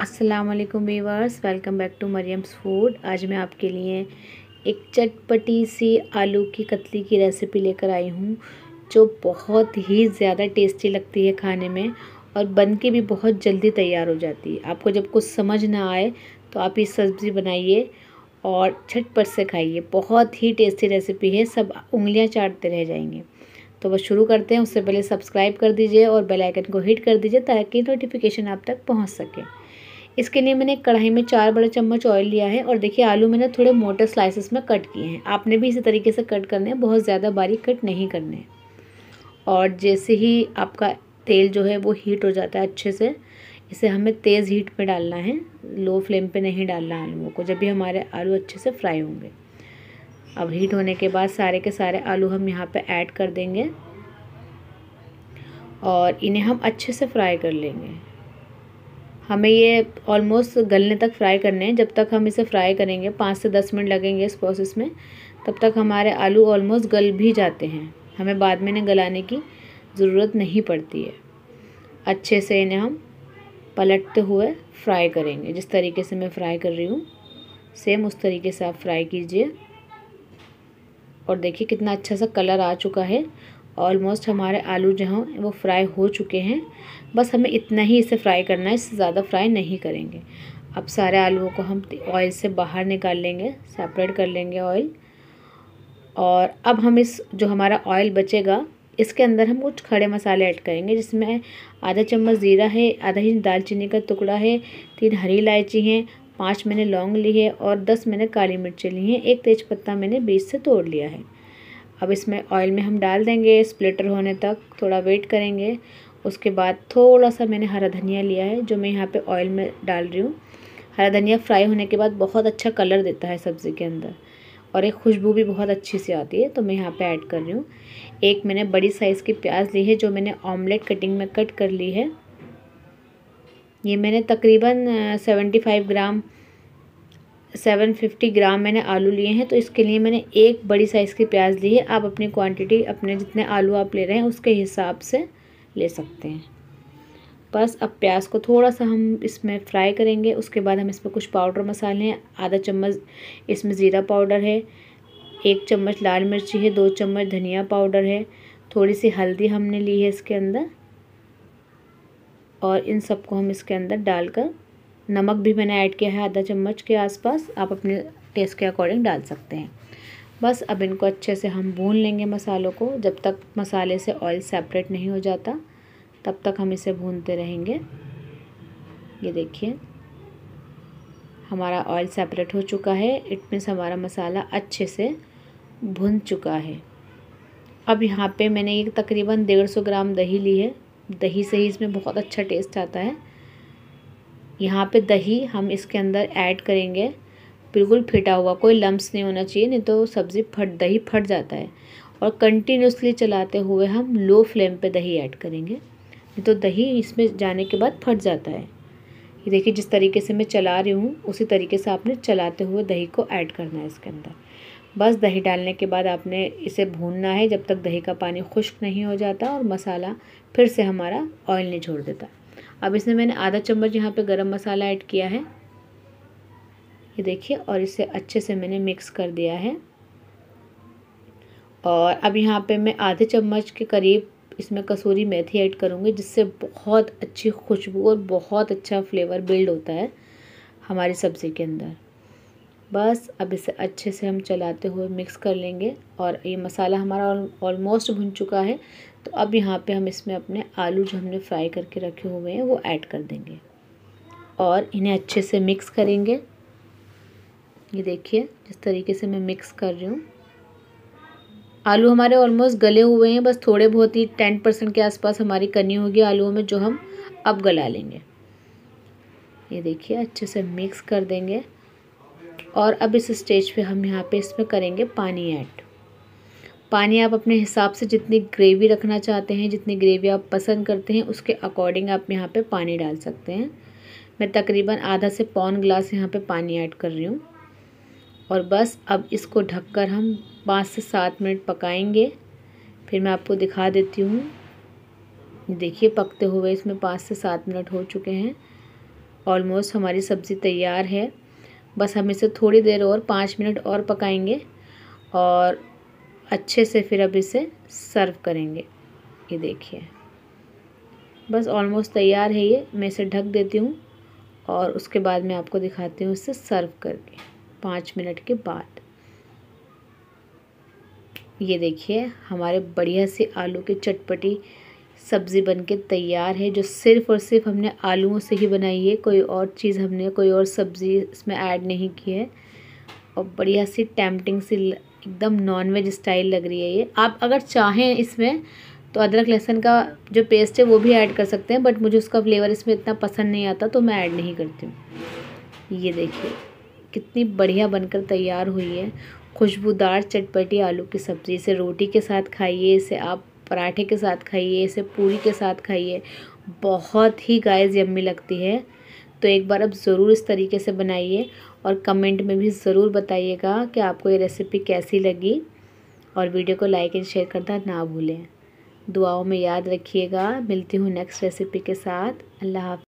Aslam viewers welcome back to Mariam's food आज मैं आपके लिए एक चटपटी सी आलू की कतली की रेसिपी लेकर आई हूँ जो बहुत ही ज़्यादा टेस्टी लगती है खाने में और बन के भी बहुत जल्दी तैयार हो जाती है आपको जब कुछ समझ ना आए तो आप ये सब्ज़ी बनाइए और छटपट से खाइए बहुत ही टेस्टी रेसिपी है सब उंगलियां चाटते रह जाएंगे तो बस शुरू करते हैं उससे पहले सब्सक्राइब कर दीजिए और बेल आइकन को हिट कर दीजिए ताकि नोटिफिकेशन आप तक पहुंच सके इसके लिए मैंने कढ़ाई में चार बड़े चम्मच ऑयल लिया है और देखिए आलू मैंने थोड़े मोटे स्लाइसेस में कट किए हैं आपने भी इसी तरीके से कट करने हैं बहुत ज़्यादा बारीक कट नहीं करने और जैसे ही आपका तेल जो है वो हीट हो जाता है अच्छे से इसे हमें तेज़ हीट पे डालना है लो फ्लेम पे नहीं डालना आलूओं को जब भी हमारे आलू अच्छे से फ्राई होंगे अब हीट होने के बाद सारे के सारे आलू हम यहाँ पे ऐड कर देंगे और इन्हें हम अच्छे से फ्राई कर लेंगे हमें ये ऑलमोस्ट गलने तक फ्राई करने हैं जब तक हम इसे फ्राई करेंगे पाँच से दस मिनट लगेंगे इस प्रोसेस में तब तक हमारे आलू ऑलमोस्ट गल भी जाते हैं हमें बाद में इन्हें गलाने की ज़रूरत नहीं पड़ती है अच्छे से इन्हें हम पलटते हुए फ्राई करेंगे जिस तरीके से मैं फ्राई कर रही हूँ सेम उस तरीके से आप फ्राई कीजिए और देखिए कितना अच्छा सा कलर आ चुका है ऑलमोस्ट हमारे आलू जो हैं वो फ्राई हो चुके हैं बस हमें इतना ही इसे फ्राई करना है इससे ज़्यादा फ्राई नहीं करेंगे अब सारे आलूओं को हम ऑयल से बाहर निकाल लेंगे सेपरेट कर लेंगे ऑयल और अब हम इस जो हमारा ऑयल बचेगा इसके अंदर हम कुछ खड़े मसाले ऐड करेंगे जिसमें आधा चम्मच ज़ीरा है आधा इंच दालचीनी का टुकड़ा है तीन हरी इलायची हैं पाँच मैंने लौंग ली है और दस मैंने काली मिर्ची ली हैं एक तेज़पत्ता मैंने बीच से तोड़ लिया है अब इसमें ऑयल में हम डाल देंगे स्प्लिटर होने तक थोड़ा वेट करेंगे उसके बाद थोड़ा सा मैंने हरा धनिया लिया है जो मैं यहाँ पे ऑयल में डाल रही हूँ हरा धनिया फ्राई होने के बाद बहुत अच्छा कलर देता है सब्ज़ी के अंदर और एक खुशबू भी बहुत अच्छी सी आती है तो मैं यहाँ पे ऐड कर रही हूँ एक मैंने बड़ी साइज़ की प्याज ली है जो मैंने ऑमलेट कटिंग में कट कर ली है ये मैंने तकरीबन seventy five gram seven fifty gram मैंने आलू लिए हैं तो इसके लिए मैंने एक बड़ी साइज़ की प्याज ली है आप अपनी क्वांटिटी अपने जितने आलू आप ले रहे हैं उसके हिसाब से ले सकते हैं बस अब प्याज को थोड़ा सा हम इसमें फ्राई करेंगे उसके बाद हम इसमें कुछ पाउडर मसाले हैं आधा चम्मच इसमें ज़ीरा पाउडर है एक चम्मच लाल मिर्ची है दो चम्मच धनिया पाउडर है थोड़ी सी हल्दी हमने ली है इसके अंदर और इन सबको हम इसके अंदर डालकर नमक भी मैंने ऐड किया है आधा चम्मच के आसपास आप अपने टेस्ट के अकॉर्डिंग डाल सकते हैं बस अब इनको अच्छे से हम भून लेंगे मसालों को जब तक मसाले से ऑयल सेपरेट नहीं हो जाता तब तक हम इसे भूनते रहेंगे ये देखिए हमारा ऑयल सेपरेट हो चुका है इट मीन्स हमारा मसाला अच्छे से भुन चुका है अब यहाँ पे मैंने एक तकरीबन डेढ़ सौ ग्राम दही ली है दही से ही इसमें बहुत अच्छा टेस्ट आता है यहाँ पे दही हम इसके अंदर ऐड करेंगे बिल्कुल फिटा हुआ कोई लम्स नहीं होना चाहिए नहीं तो सब्ज़ी फट दही फट जाता है और कंटिन्यूसली चलाते हुए हम लो फ्लेम पे दही ऐड करेंगे नहीं तो दही इसमें जाने के बाद फट जाता है ये देखिए जिस तरीके से मैं चला रही हूँ उसी तरीके से आपने चलाते हुए दही को ऐड करना है इसके अंदर बस दही डालने के बाद आपने इसे भूनना है जब तक दही का पानी खुश्क नहीं हो जाता और मसाला फिर से हमारा ऑयल नहीं छोड़ देता अब इसमें मैंने आधा चम्मच यहाँ पे गरम मसाला ऐड किया है ये देखिए और इसे अच्छे से मैंने मिक्स कर दिया है और अब यहाँ पे मैं आधे चम्मच के करीब इसमें कसूरी मेथी ऐड करूँगी जिससे बहुत अच्छी खुशबू और बहुत अच्छा फ्लेवर बिल्ड होता है हमारी सब्ज़ी के अंदर बस अब इसे अच्छे से हम चलाते हुए मिक्स कर लेंगे और ये मसाला हमारा ऑलमोस्ट भुन चुका है तो अब यहाँ पे हम इसमें अपने आलू जो हमने फ्राई करके रखे हुए हैं वो ऐड कर देंगे और इन्हें अच्छे से मिक्स करेंगे ये देखिए जिस तरीके से मैं मिक्स कर रही हूँ आलू हमारे ऑलमोस्ट गले हुए हैं बस थोड़े बहुत ही टेन परसेंट के आसपास हमारी कनी होगी आलूओं में जो हम अब गला लेंगे ये देखिए अच्छे से मिक्स कर देंगे और अब इस स्टेज पे हम यहाँ पे इसमें करेंगे पानी ऐड पानी आप अपने हिसाब से जितनी ग्रेवी रखना चाहते हैं जितनी ग्रेवी आप पसंद करते हैं उसके अकॉर्डिंग आप यहाँ पे पानी डाल सकते हैं मैं तकरीबन आधा से पौन ग्लास यहाँ पे पानी ऐड कर रही हूँ और बस अब इसको ढककर हम पाँच से सात मिनट पकाएंगे फिर मैं आपको दिखा देती हूँ देखिए पकते हुए इसमें पाँच से सात मिनट हो चुके हैं ऑलमोस्ट हमारी सब्ज़ी तैयार है बस हम इसे थोड़ी देर और पाँच मिनट और पकाएंगे और अच्छे से फिर अब इसे सर्व करेंगे ये देखिए बस ऑलमोस्ट तैयार है ये मैं इसे ढक देती हूँ और उसके बाद मैं आपको दिखाती हूँ इसे सर्व करके पाँच मिनट के बाद ये देखिए हमारे बढ़िया से आलू की चटपटी सब्ज़ी बनके तैयार है जो सिर्फ़ और सिर्फ हमने आलूओं से ही बनाई है कोई और चीज़ हमने कोई और सब्ज़ी इसमें ऐड नहीं की है और बढ़िया सी टैम्पटिंग सी एकदम नॉन वेज स्टाइल लग रही है ये आप अगर चाहें इसमें तो अदरक लहसुन का जो पेस्ट है वो भी ऐड कर सकते हैं बट मुझे उसका फ्लेवर इसमें इतना पसंद नहीं आता तो मैं ऐड नहीं करती हूँ ये देखिए कितनी बढ़िया बनकर तैयार हुई है खुशबूदार चटपटी आलू की सब्ज़ी इसे रोटी के साथ खाइए इसे आप पराठे के साथ खाइए इसे पूरी के साथ खाइए बहुत ही गाय यम्मी लगती है तो एक बार अब ज़रूर इस तरीके से बनाइए और कमेंट में भी ज़रूर बताइएगा कि आपको ये रेसिपी कैसी लगी और वीडियो को लाइक एंड शेयर करना ना भूलें दुआओं में याद रखिएगा मिलती हूँ नेक्स्ट रेसिपी के साथ अल्लाह हाफ